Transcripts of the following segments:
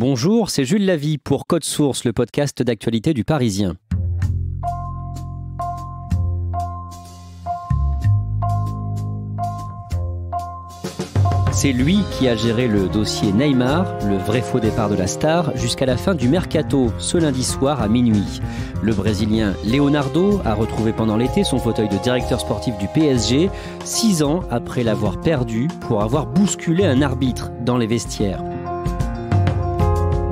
Bonjour, c'est Jules Lavie pour Code Source, le podcast d'actualité du Parisien. C'est lui qui a géré le dossier Neymar, le vrai faux départ de la star, jusqu'à la fin du mercato, ce lundi soir à minuit. Le Brésilien Leonardo a retrouvé pendant l'été son fauteuil de directeur sportif du PSG, six ans après l'avoir perdu pour avoir bousculé un arbitre dans les vestiaires.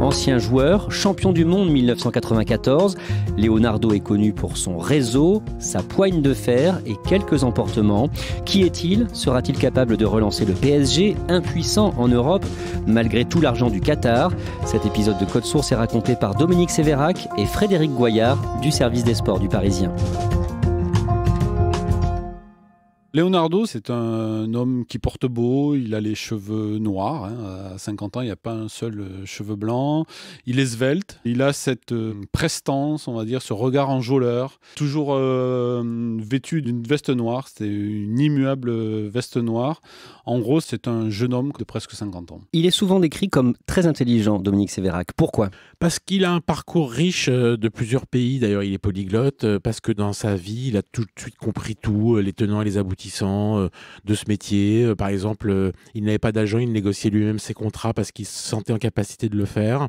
Ancien joueur, champion du monde 1994, Leonardo est connu pour son réseau, sa poigne de fer et quelques emportements. Qui est-il Sera-t-il capable de relancer le PSG, impuissant en Europe, malgré tout l'argent du Qatar Cet épisode de Code Source est raconté par Dominique Sévérac et Frédéric Goyard du service des sports du Parisien. Leonardo, c'est un homme qui porte beau, il a les cheveux noirs, hein. à 50 ans, il n'y a pas un seul euh, cheveu blanc, il est svelte, il a cette euh, prestance, on va dire, ce regard enjôleur, toujours euh, vêtu d'une veste noire, c'est une immuable veste noire. En gros, c'est un jeune homme de presque 50 ans. Il est souvent décrit comme très intelligent, Dominique Sévérac. Pourquoi Parce qu'il a un parcours riche euh, de plusieurs pays. D'ailleurs, il est polyglotte, euh, parce que dans sa vie, il a tout de suite compris tout, euh, les tenants et les aboutissants de ce métier. Par exemple, il n'avait pas d'agent, il négociait lui-même ses contrats parce qu'il se sentait en capacité de le faire.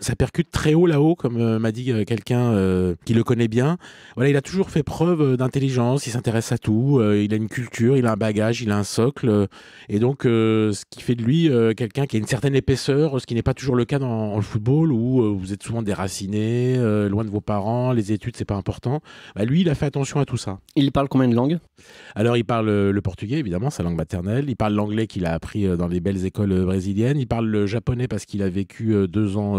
Ça percute très haut là-haut, comme euh, m'a dit euh, quelqu'un euh, qui le connaît bien. Voilà, il a toujours fait preuve d'intelligence, il s'intéresse à tout, il a une culture, il a un bagage, il a un socle. et donc, ce qui fait de lui quelqu'un qui a une certaine épaisseur, ce qui n'est pas toujours le cas dans, le football, où vous êtes souvent déraciné, loin de vos parents, les études, c'est pas important. Bah, lui, il a fait attention à tout ça. Il parle combien de langues Alors, il parle le portugais, évidemment, sa langue maternelle. Il parle l'anglais qu'il a appris dans les belles écoles brésiliennes. Il parle le japonais parce qu'il a vécu deux ans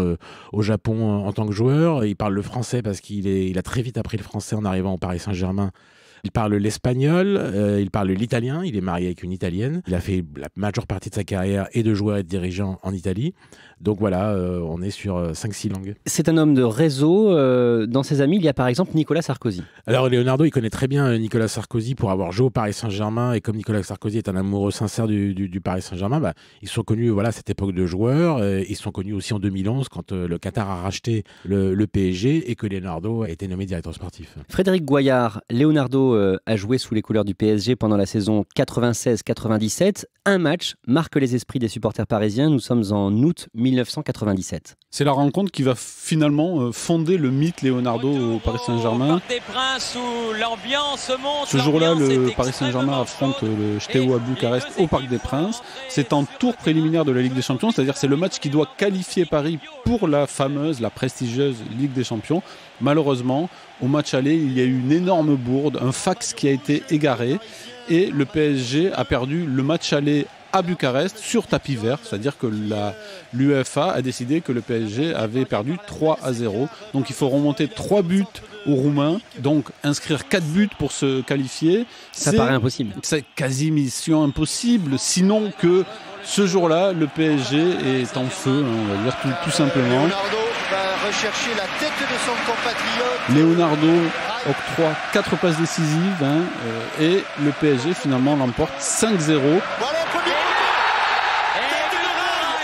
au Japon euh, en tant que joueur. Il parle le français parce qu'il a très vite appris le français en arrivant au Paris Saint-Germain il parle l'espagnol, euh, il parle l'italien, il est marié avec une italienne. Il a fait la majeure partie de sa carrière et de joueur et de dirigeant en Italie. Donc voilà, euh, on est sur 5-6 euh, langues. C'est un homme de réseau. dans ses amis, il y a par exemple Nicolas Sarkozy. Alors Leonardo, il connaît très bien Nicolas Sarkozy pour avoir joué au Paris Saint-Germain. Et comme Nicolas Sarkozy est un amoureux sincère du, Paris Saint-Germain, bah, ils sont connus voilà, à cette époque de joueurs. ils sont connus aussi en 2011 quand le Qatar a racheté le, le PSG et que Leonardo a été nommé directeur sportif. Frédéric Goyard, Leonardo à euh, a joué sous les couleurs du PSG pendant la saison 96-97. Un match marque les esprits des supporters parisiens. Nous sommes en août 1997. C'est la rencontre qui va finalement euh, fonder le mythe Leonardo au Paris Saint-Germain. Ce jour-là, le Paris Saint-Germain affronte euh, le Steaua à Bucarest au Parc des Princes. C'est en tour préliminaire de la Ligue des Champions, c'est-à-dire c'est le match qui doit qualifier Paris pour la fameuse, la prestigieuse Ligue des Champions. Malheureusement, au match aller, il y a eu une énorme bourde, un fax qui a été égaré et le PSG a perdu le match aller à Bucarest sur tapis vert, c'est-à-dire que l'UEFA a décidé que le PSG avait perdu 3 à 0. Donc il faut remonter 3 buts aux Roumains, donc inscrire 4 buts pour se qualifier. Ça paraît impossible. C'est quasi mission impossible, sinon que ce jour-là, le PSG est en feu, hein, on va dire tout simplement rechercher la tête de son compatriote. Leonardo octroie 4 passes décisives hein, euh, et le PSG finalement l'emporte 5-0.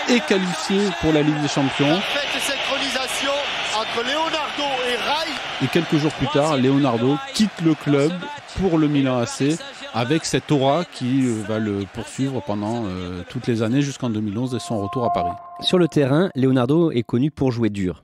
et qualifié pour la Ligue des Champions. et quelques jours plus tard, Leonardo quitte le club pour le Milan AC avec cette aura qui euh, va le poursuivre pendant euh, toutes les années jusqu'en 2011 et son retour à Paris. Sur le terrain, Leonardo est connu pour jouer dur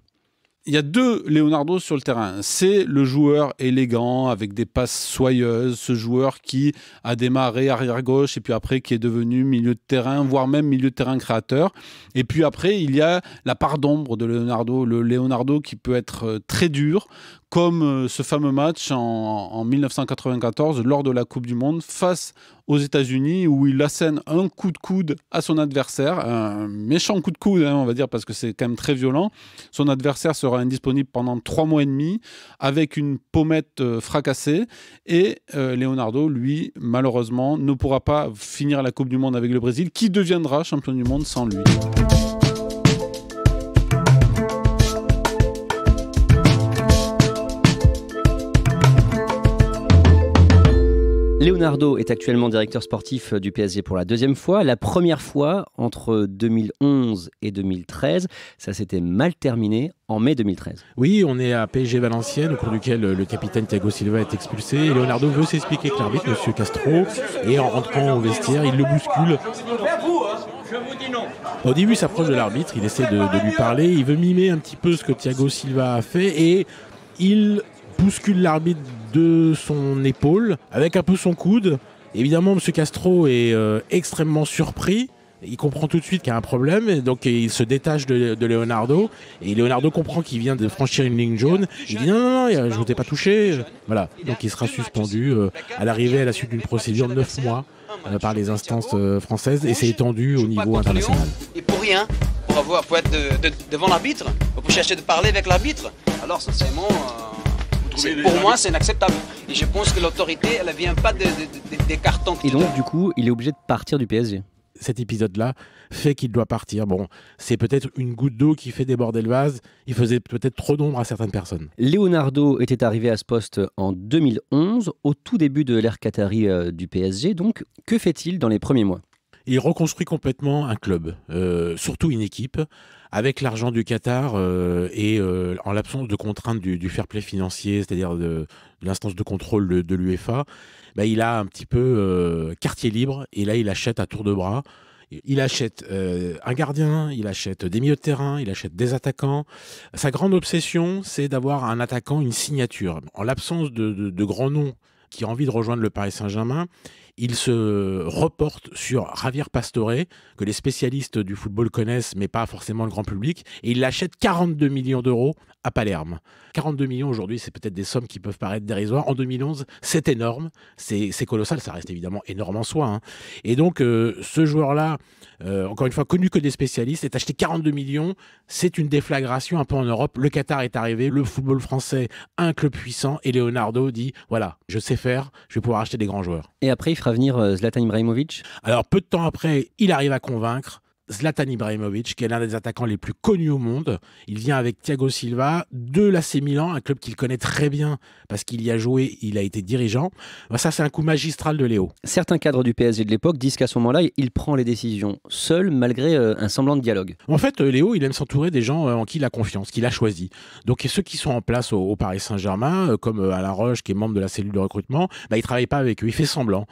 il y a deux Leonardo sur le terrain. C'est le joueur élégant avec des passes soyeuses, ce joueur qui a démarré arrière-gauche et puis après qui est devenu milieu de terrain, voire même milieu de terrain créateur. Et puis après, il y a la part d'ombre de Leonardo, le Leonardo qui peut être euh, très dur, comme euh, ce fameux match en, 1994 lors de la Coupe du Monde face aux États-Unis où il assène un coup de coude à son adversaire, un méchant coup de coude, hein, on va dire, parce que c'est quand même très violent. Son adversaire sera indisponible pendant trois mois et demi avec une pommette euh, fracassée et euh, Leonardo, lui, malheureusement, ne pourra pas finir la Coupe du Monde avec le Brésil qui deviendra champion du monde sans lui. Leonardo est actuellement directeur sportif euh, du PSG pour la deuxième fois. La première fois entre 2011 et 2013, ça s'était mal terminé en mai 2013. Oui, on est à PSG Valenciennes, au cours duquel euh, le capitaine Thiago Silva est expulsé. Leonardo veut s'expliquer avec l'arbitre, Monsieur Castro, et en rentrant au vestiaire, il le bouscule. Au début, il s'approche de l'arbitre, il essaie de lui parler, il veut mimer un petit peu ce que Thiago Silva a fait, et il bouscule l'arbitre de son épaule, avec un peu son coude. Évidemment, M. Castro est euh, extrêmement surpris. Il comprend tout de suite qu'il y a un problème, donc il se détache de, Leonardo. Et Leonardo comprend qu'il vient de franchir une ligne jaune. Il dit non, non, non, je ne vous pas touché. Voilà. Donc il sera suspendu euh, à l'arrivée à la suite d'une procédure de 9 mois euh, par les instances françaises et c'est étendu au niveau international. Et pour rien, pour avoir, pour être devant l'arbitre, pour chercher de parler avec l'arbitre, alors sincèrement pour moi, c'est inacceptable. Et je pense que l'autorité, elle ne vient pas des cartons. Et donc, du coup, il est obligé de partir du PSG cet épisode-là fait qu'il doit partir. Bon, c'est peut-être une goutte d'eau qui fait déborder le vase. Il faisait peut-être trop d'ombre à certaines personnes. Leonardo était arrivé à ce poste en 2011, au tout début de l'ère Qatari euh, du PSG. Donc, que fait-il dans les premiers mois il reconstruit complètement un club, euh, surtout une équipe, avec l'argent du Qatar euh, et euh, en l'absence de contraintes du, fair play financier, c'est-à-dire de, l'instance de contrôle de, l'UEFA. Bah, il a un petit peu quartier libre et là, il achète à tour de bras il achète un gardien, il achète des milieux de terrain, il achète des attaquants. Sa grande obsession, c'est d'avoir un attaquant, une signature. En l'absence de, de, grands noms qui a envie de rejoindre le Paris Saint-Germain, il se reporte sur Javier Pastore, que les spécialistes du football connaissent, mais pas forcément le grand public, et il l'achète 42 millions d'euros à Palerme. 42 millions aujourd'hui, c'est peut-être des sommes qui peuvent paraître dérisoires. En 2011, c'est énorme, c'est colossal, ça reste évidemment énorme en soi. Hein. Et donc, euh, ce joueur-là, euh, encore une fois, connu que des spécialistes, est acheté 42 millions, c'est une déflagration un peu en Europe. Le Qatar est arrivé, le football français, un club puissant, et Leonardo dit, voilà, je sais faire, je vais pouvoir acheter des grands joueurs. Et après, il fera venir euh, Zlatan Ibrahimovic Alors, peu de temps après, il arrive à convaincre. Zlatan Ibrahimovic, qui est l'un des attaquants les plus connus au monde. Il vient avec Thiago Silva de l'AC Milan, un club qu'il connaît très bien parce qu'il y a joué, il a été dirigeant. Bah, ça, c'est un coup magistral de Léo. Certains cadres du PSG de l'époque disent qu'à ce moment-là, il prend les décisions seul, malgré euh, un semblant de dialogue. En fait, euh, Léo, il aime s'entourer des gens euh, en qui il a confiance, qu'il a choisi. Donc, ceux qui sont en place au, Paris Saint-Germain, comme Alain Roche, qui est membre de la cellule de recrutement, bah, il ne travaille pas avec eux, il fait semblant.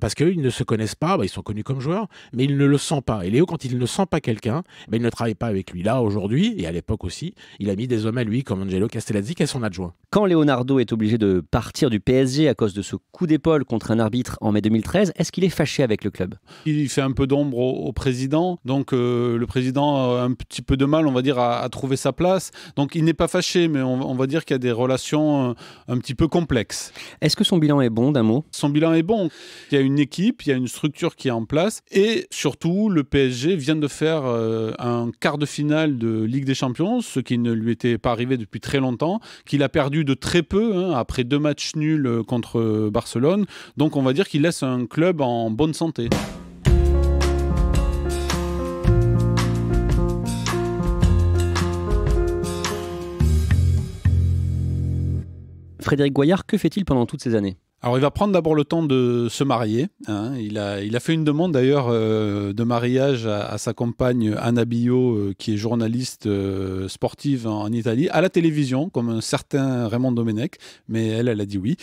parce qu'ils ne se connaissent pas, bah, ils sont connus comme joueurs, mais il ne le sent pas. Et Léo, quand il ne sent pas quelqu'un, ben, il ne travaille pas avec lui. Là, aujourd'hui, et à l'époque aussi, il a mis des hommes à lui, comme Angelo Castellazzi, qui est son adjoint. Quand Leonardo est obligé de partir du PSG à cause de ce coup d'épaule contre un arbitre en mai 2013, est-ce qu'il est fâché avec le club Il fait un peu d'ombre au, président, donc euh, le président a un petit peu de mal, on va dire, à, trouver sa place. Donc il n'est pas fâché, mais on, va dire qu'il y a des relations euh, un petit peu complexes. Est-ce que son bilan est bon, d'un mot Son bilan est bon. Il y a une équipe, il y a une structure qui est en place, et surtout, le PSG vient de faire euh, un quart de finale de Ligue des Champions, ce qui ne lui était pas arrivé depuis très longtemps, qu'il a perdu de très peu hein, après deux matchs nuls euh, contre Barcelone. Donc on va dire qu'il laisse un club en bonne santé. Frédéric Goyard, que fait-il pendant toutes ces années alors il va prendre d'abord le temps de se marier. Hein. Il, a, il a fait une demande d'ailleurs euh, de mariage à, sa compagne Anna Bio, euh, qui est journaliste euh, sportive en, Italie, à la télévision, comme un certain Raymond Domenech, mais elle, elle a dit oui.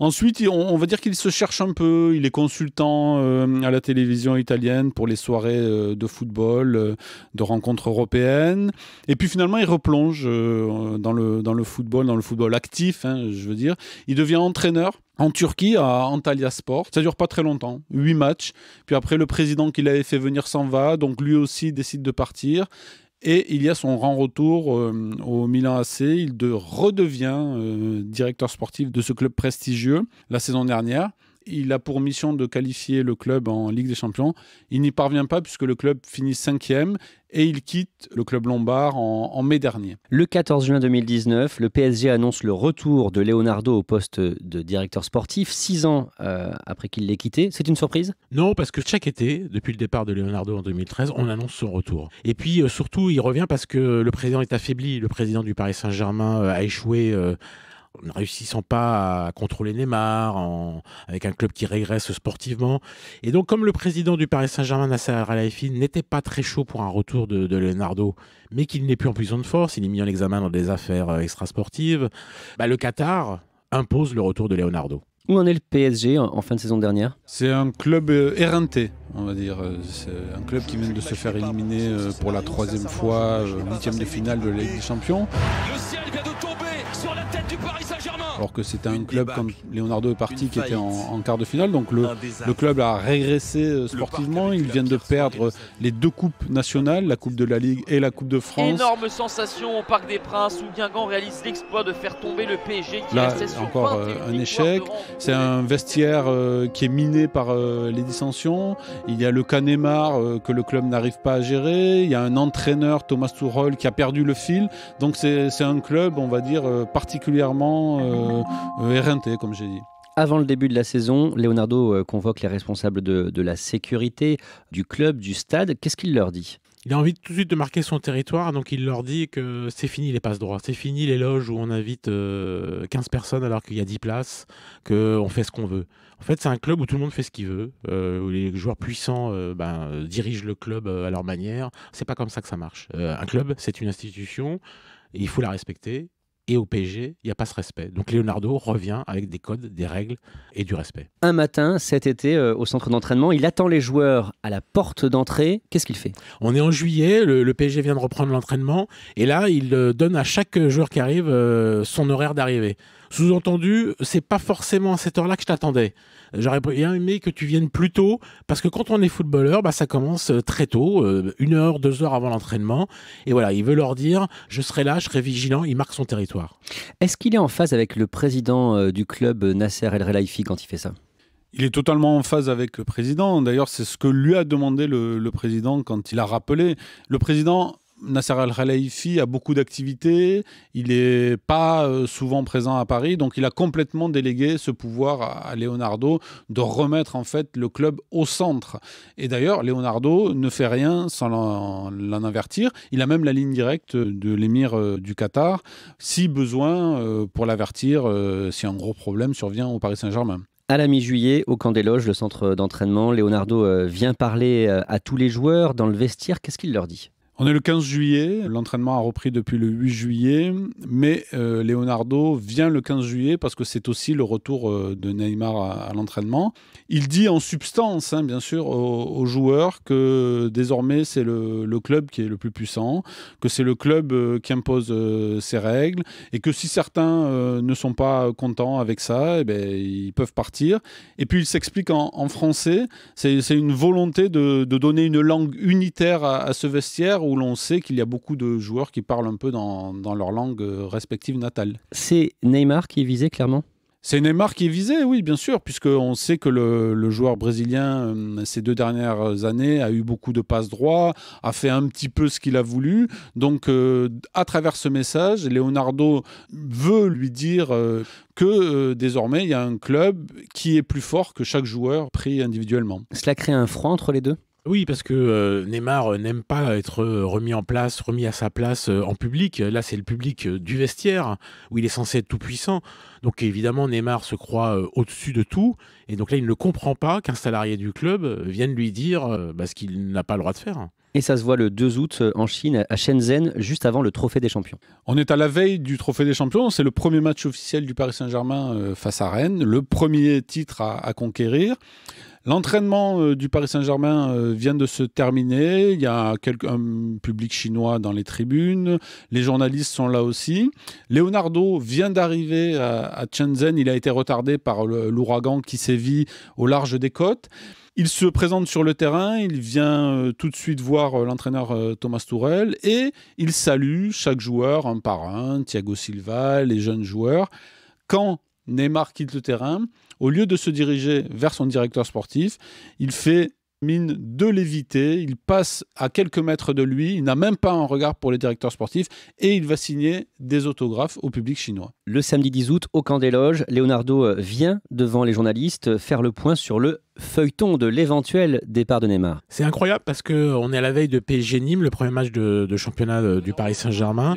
Ensuite, on, va dire qu'il se cherche un peu, il est consultant à la télévision italienne pour les soirées de football, de rencontres européennes, et puis finalement il replonge dans, le, dans le football, dans le football actif, hein, je veux dire. Il devient entraîneur en Turquie, à Antalya Sport. Ça dure pas très longtemps, 8 matchs. Puis après, le président qui l'avait fait venir s'en va, donc lui aussi décide de partir. Et il y a son grand retour euh, au Milan AC. Il redevient euh, directeur sportif de ce club prestigieux la saison dernière il a pour mission de qualifier le club en Ligue des Champions. Il n'y parvient pas puisque le club finit cinquième et il quitte le club lombard en, mai dernier. Le 14 juin 2019, le PSG annonce le retour de Leonardo au poste de directeur sportif, six ans euh, après qu'il l'ait quitté. C'est une surprise Non, parce que chaque été, depuis le départ de Leonardo en 2013, on annonce son retour. Et puis euh, surtout, il revient parce que le président est affaibli. Le président du Paris Saint-Germain euh, a échoué ne réussissant pas à contrôler Neymar, avec un club qui régresse sportivement. Et donc, comme le président du Paris Saint-Germain, Nasser Al-Khelaifi, n'était pas très chaud pour un retour de, Leonardo, mais qu'il n'est plus en prison de force, il est mis en examen dans des affaires euh, extrasportives, bah, le Qatar impose le retour de Leonardo. Où en est le PSG en, fin de saison dernière C'est un club euh, éreinté, on va dire. Euh, c'est un club qui vient de se faire éliminer pour la troisième fois, huitième de finale de la Ligue des Champions. Le ciel alors que c'était un club comme Leonardo est parti qui était en, quart de finale. Donc le, le club a régressé euh, sportivement. Ils viennent de perdre les deux coupes nationales, la Coupe de la Ligue et la Coupe de France. Énorme sensation au Parc des Princes où Guingamp réalise l'exploit de faire tomber le PSG qui Là, encore euh, un échec. C'est un vestiaire euh, qui est miné par les dissensions. Il y a le canémar que le club n'arrive pas à gérer. Il y a un entraîneur, Thomas Tuchel, qui a perdu le fil. Donc c'est un club, on va dire, particulièrement éreinté, euh, comme j'ai dit. Avant le début de la saison, Leonardo euh, convoque les responsables de, la sécurité du club, du stade. Qu'est-ce qu'il leur dit il a envie tout de suite de marquer son territoire, donc il leur dit que c'est fini les passes droits, c'est fini les loges où on invite 15 euh, personnes alors qu'il y a 10 places, qu'on fait ce qu'on veut. En fait, c'est un club où tout le monde fait ce qu'il veut, où les joueurs puissants ben, dirigent le club à leur manière. C'est pas comme ça que ça marche. un club, c'est une institution, et il faut la respecter et au PSG, il n'y a pas ce respect. Donc Leonardo revient avec des codes, des règles et du respect. Un matin, cet été, euh, au centre d'entraînement, il attend les joueurs à la porte d'entrée. Qu'est-ce qu'il fait On est en juillet, le, PG PSG vient de reprendre l'entraînement, et là, il euh, donne à chaque joueur qui arrive euh, son horaire d'arrivée. Sous-entendu, c'est pas forcément à cette heure-là que je t'attendais. Euh, j'aurais bien aimé que tu viennes plus tôt, parce que quand on est footballeur, bah, ça commence euh, très tôt, euh, une heure, deux heures avant l'entraînement. Et voilà, il veut leur dire, je serai là, je serai vigilant, il marque son territoire. Est-ce qu'il est en phase avec le président du club, Nasser El Relaifi, quand il fait ça il est totalement en phase avec le président. D'ailleurs, c'est ce que lui a demandé le président quand il a rappelé. Le président Nasser Al-Khalifi a beaucoup d'activités, il n'est pas euh, souvent présent à Paris, donc il a complètement délégué ce pouvoir à Leonardo de remettre en fait le club au centre. Et d'ailleurs, Leonardo ne fait rien sans l'en avertir. Il a même la ligne directe de l'émir euh, du Qatar, si besoin, euh, pour l'avertir si un gros problème survient au Paris Saint-Germain. À la mi-juillet, au camp des loges, le centre d'entraînement, Leonardo vient parler à tous les joueurs dans le vestiaire. Qu'est-ce qu'il leur dit on est le 15 juillet, l'entraînement a repris depuis le 8 juillet, mais euh, Leonardo vient le 15 juillet parce que c'est aussi le retour euh, de Neymar à, l'entraînement. Il dit en substance, hein, bien sûr, aux, joueurs que désormais c'est le, club qui est le plus puissant, que c'est le club euh, qui impose ses règles, et que si certains ne sont pas contents avec ça, eh ben, ils peuvent partir. Et puis il s'explique en, français, c'est une volonté de, donner une langue unitaire à ce vestiaire où l'on sait qu'il y a beaucoup de joueurs qui parlent un peu dans, leur langue euh, respective natale. C'est Neymar qui est visé clairement c'est Neymar qui est visé, oui, bien sûr, puisqu'on sait que le, joueur brésilien, euh, ces deux dernières années, a eu beaucoup de passes droits, a fait un petit peu ce qu'il a voulu. Donc, euh, à travers ce message, Leonardo veut lui dire que désormais, il y a un club qui est plus fort que chaque joueur pris individuellement. Cela crée un froid entre les deux oui, parce que euh, Neymar euh, n'aime pas être euh, remis en place, remis à sa place en public. Là, c'est le public du vestiaire où il est censé être tout puissant. Donc évidemment, Neymar se croit au-dessus de tout. Et donc là, il ne comprend pas qu'un salarié du club vienne lui dire bah, ce qu'il n'a pas le droit de faire. Et ça se voit le 2 août en Chine, à Shenzhen, juste avant le Trophée des Champions. On est à la veille du Trophée des Champions. C'est le premier match officiel du Paris Saint-Germain face à Rennes, le premier titre à conquérir. L'entraînement euh, du Paris Saint-Germain euh, vient de se terminer. Il y a un public chinois dans les tribunes. Les journalistes sont là aussi. Leonardo vient d'arriver à Shenzhen. Il a été retardé par l'ouragan qui sévit au large des côtes. Il se présente sur le terrain, il vient euh, tout de suite voir l'entraîneur Thomas Tourel et il salue chaque joueur un par un, Thiago Silva, les jeunes joueurs. Quand Neymar quitte le terrain, au lieu de se diriger vers son directeur sportif, il fait mine de l'éviter, il passe à quelques mètres de lui, il n'a même pas un regard pour les directeurs sportifs et il va signer des autographes au public chinois. Le samedi 10 août, au camp des loges, Leonardo euh, vient devant les journalistes faire le point sur le feuilleton de l'éventuel départ de Neymar. C'est incroyable parce qu'on est à la veille de PSG Nîmes, le premier match de, championnat euh, du Paris Saint-Germain,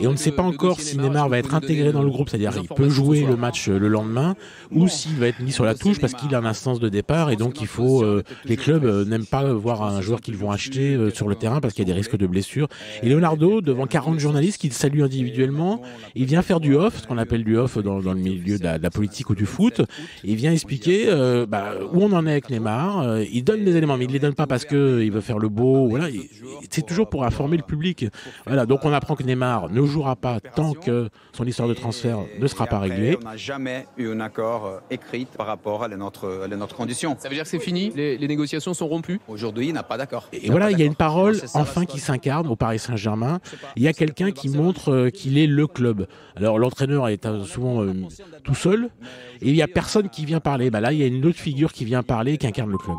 et on ne sait pas encore si Neymar va être intégré dans le groupe, c'est-à-dire il peut jouer le match euh, le lendemain, ou s'il va être mis sur la touche parce qu'il a une instance de départ, et donc il faut... Euh, les clubs n'aiment pas voir un joueur qu'ils vont acheter sur le terrain parce qu'il y a des risques de blessures. Et Leonardo, devant 40 journalistes qu'il salue individuellement, il vient faire du off, ce qu'on appelle du off dans, le milieu de la, politique ou du foot, et il vient expliquer bah, où on en est avec Neymar. Euh, il donne des éléments, mais il les donne pas parce que il veut faire le beau. Voilà, c'est toujours pour informer le public. Voilà, donc on apprend que Neymar ne jouera pas tant que son histoire de transfert ne sera pas réglée. On n'a jamais eu un accord euh, écrit par rapport à notre, à notre condition. Ça veut dire que c'est fini, les, négociations sont rompues. Aujourd'hui, il n'a pas d'accord. Et voilà, il y a une parole enfin qui s'incarne au Paris Saint-Germain. Il y a quelqu'un qui montre euh, qu'il est le club. Alors l'entraîneur est souvent tout seul et il n'y a personne qui vient parler. Bah là, il y a une autre figure qui vient parler parler qu'incarne le club.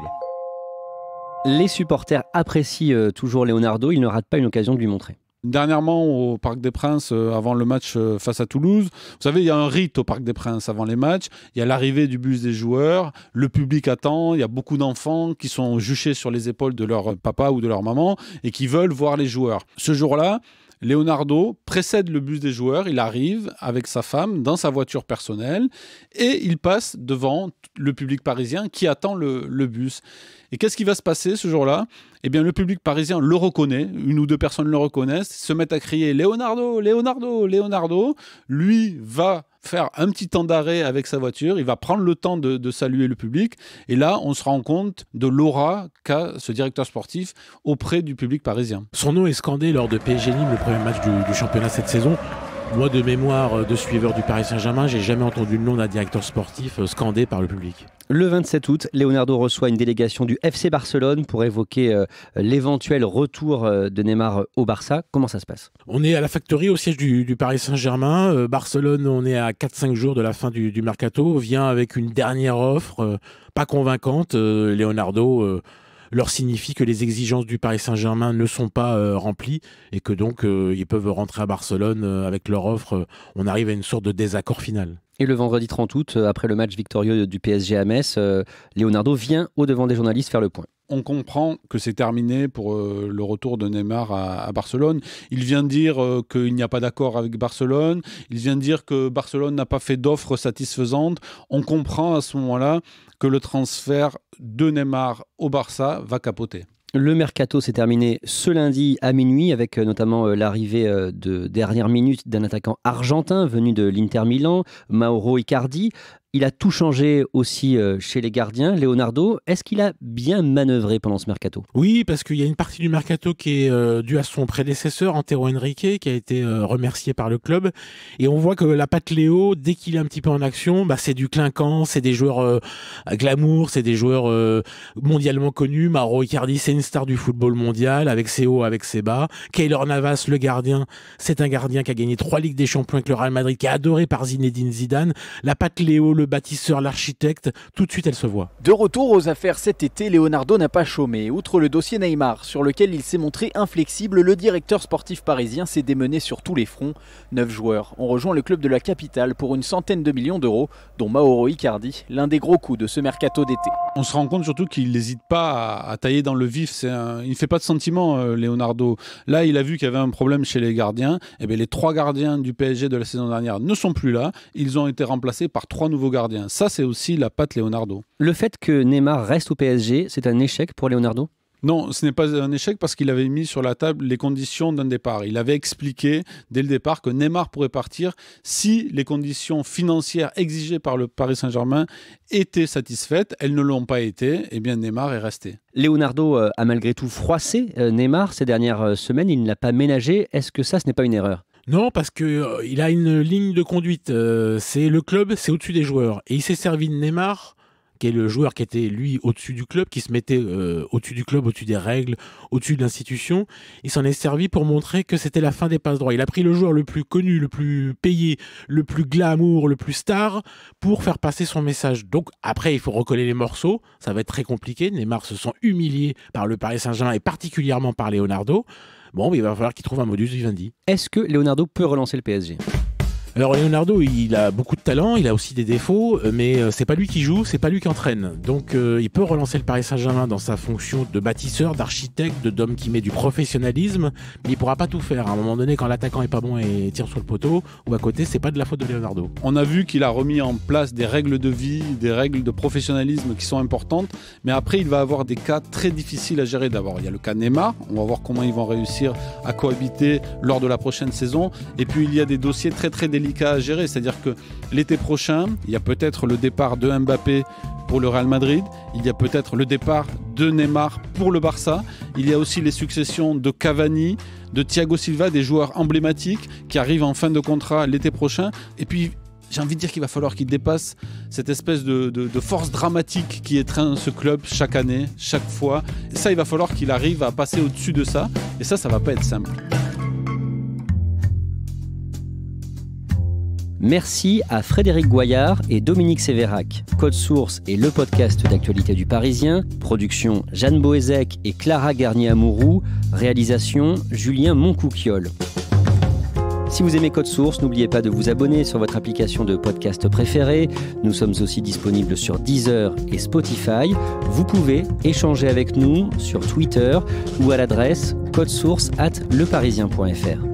Les supporters apprécient euh, toujours Leonardo, ils ne rate pas une occasion de lui montrer. Dernièrement, au Parc des Princes, euh, avant le match euh, face à Toulouse, vous savez, il y a un rite au Parc des Princes avant les matchs. Il y a l'arrivée du bus des joueurs, le public attend, il y a beaucoup d'enfants qui sont juchés sur les épaules de leur papa ou de leur maman et qui veulent voir les joueurs. Ce jour-là, Leonardo précède le bus des joueurs, il arrive avec sa femme dans sa voiture personnelle et il passe devant le public parisien qui attend le, bus. Et qu'est-ce qui va se passer ce jour-là Eh bien, le public parisien le reconnaît, une ou deux personnes le reconnaissent, se mettent à crier Leonardo, Leonardo, Leonardo. Lui va faire un petit temps d'arrêt avec sa voiture, il va prendre le temps de, saluer le public. Et là, on se rend compte de l'aura qu'a ce directeur sportif auprès du public parisien. Son nom est scandé lors de PSG Nîmes, le premier match du, du championnat cette saison. Moi, de mémoire euh, de suiveur du Paris Saint-Germain, j'ai jamais entendu le nom d'un directeur sportif euh, scandé par le public. Le 27 août, Leonardo reçoit une délégation du FC Barcelone pour évoquer euh, l'éventuel retour de Neymar au Barça. Comment ça se passe On est à la factory au siège du, Paris Saint-Germain. Barcelone, on est à 4-5 jours de la fin du, mercato, vient avec une dernière offre pas convaincante. Leonardo leur signifie que les exigences du Paris Saint-Germain ne sont pas euh, remplies et que donc euh, ils peuvent rentrer à Barcelone euh, avec leur offre. on arrive à une sorte de désaccord final. Et le vendredi 30 août, après le match victorieux du PSG à Metz, Leonardo vient au devant des journalistes faire le point on comprend que c'est terminé pour euh, le retour de Neymar à, Barcelone. Il vient dire euh, qu'il n'y a pas d'accord avec Barcelone. Il vient dire que Barcelone n'a pas fait d'offre satisfaisante. On comprend à ce moment-là que le transfert de Neymar au Barça va capoter. Le mercato s'est terminé ce lundi à minuit avec euh, notamment l'arrivée de dernière minute d'un attaquant argentin venu de l'Inter Milan, Mauro Icardi. Il a tout changé aussi euh, chez les gardiens. Leonardo, est-ce qu'il a bien manœuvré pendant ce mercato Oui, parce qu'il y a une partie du mercato qui est euh, due à son prédécesseur, Antero Henrique, qui a été euh, remercié par le club. Et on voit que la patte Léo, dès qu'il est un petit peu en action, bah, c'est du clinquant, c'est des joueurs glamour, c'est des joueurs mondialement connus. Mauro Icardi, c'est une star du football mondial, avec ses hauts, avec ses bas. Keylor Navas, le gardien, c'est un gardien qui a gagné trois Ligues des Champions avec le Real Madrid, qui est adoré par Zinedine Zidane. La patte Léo, le bâtisseur, l'architecte, tout de suite elle se voit. De retour aux affaires cet été, Leonardo n'a pas chômé. Outre le dossier Neymar, sur lequel il s'est montré inflexible, le directeur sportif parisien s'est démené sur tous les fronts. Neuf joueurs ont rejoint le club de la capitale pour une centaine de millions d'euros, dont Mauro Icardi, l'un des gros coups de ce mercato d'été. On se rend compte surtout qu'il n'hésite pas à, tailler dans le vif. Il ne fait pas de sentiment, euh, Leonardo. Là, il a vu qu'il y avait un problème chez les gardiens. Et eh bien, les trois gardiens du PSG de la saison dernière ne sont plus là. Ils ont été remplacés par trois nouveaux gardien. Ça, c'est aussi la patte Leonardo. Le fait que Neymar reste au PSG, c'est un échec pour Leonardo non, ce n'est pas un échec parce qu'il avait mis sur la table les conditions d'un départ. Il avait expliqué dès le départ que Neymar pourrait partir si les conditions financières exigées par le Paris Saint-Germain étaient satisfaites. Elles ne l'ont pas été. Eh bien, Neymar est resté. Leonardo euh, a malgré tout froissé euh, Neymar ces dernières euh, semaines. Il ne l'a pas ménagé. Est-ce que ça, ce n'est pas une erreur non, parce que euh, il a une ligne de conduite. Euh, c'est le club, c'est au-dessus des joueurs. Et il s'est servi de Neymar, qui est le joueur qui était lui au-dessus du club, qui se mettait euh, au-dessus du club, au-dessus des règles, au-dessus de l'institution. Il s'en est servi pour montrer que c'était la fin des passes droits. Il a pris le joueur le plus connu, le plus payé, le plus glamour, le plus star pour faire passer son message. Donc après, il faut recoller les morceaux. Ça va être très compliqué. Neymar se sent humilié par le Paris Saint-Germain et particulièrement par Leonardo. Bon, il va falloir qu'il trouve un modus vivendi. Est-ce que Leonardo peut relancer le PSG alors Leonardo, il a beaucoup de talent, il a aussi des défauts, euh, mais euh, c'est pas lui qui joue, c'est pas lui qui entraîne. Donc euh, il peut relancer le Paris Saint-Germain dans sa fonction de bâtisseur, d'architecte, de d'homme qui met du professionnalisme, mais il pourra pas tout faire. À un moment donné, quand l'attaquant est pas bon et tire sur le poteau ou à côté, c'est pas de la faute de Leonardo. On a vu qu'il a remis en place des règles de vie, des règles de professionnalisme qui sont importantes, mais après il va avoir des cas très difficiles à gérer. D'abord, il y a le cas Neymar, on va voir comment ils vont réussir à cohabiter lors de la prochaine saison, et puis il y a des dossiers très très délicats à gérer. C'est-à-dire que l'été prochain, il y a peut-être le départ de Mbappé pour le Real Madrid, il y a peut-être le départ de Neymar pour le Barça, il y a aussi les successions de Cavani, de Thiago Silva, des joueurs emblématiques qui arrivent en fin de contrat l'été prochain. Et puis j'ai envie de dire qu'il va falloir qu'il dépasse cette espèce de, force dramatique qui étreint ce club chaque année, chaque fois. Et ça, il va falloir qu'il arrive à passer au-dessus de ça. Et ça, ça va pas être simple. Merci à Frédéric Goyard et Dominique Sévérac. Code Source est le podcast d'actualité du Parisien. Production Jeanne Boézek et Clara Garnier-Amouroux. Réalisation Julien Moncouquiole. Si vous aimez Code Source, n'oubliez pas de vous abonner sur votre application de podcast préférée. Nous sommes aussi disponibles sur Deezer et Spotify. Vous pouvez échanger avec nous sur Twitter ou à l'adresse codesource at leparisien.fr.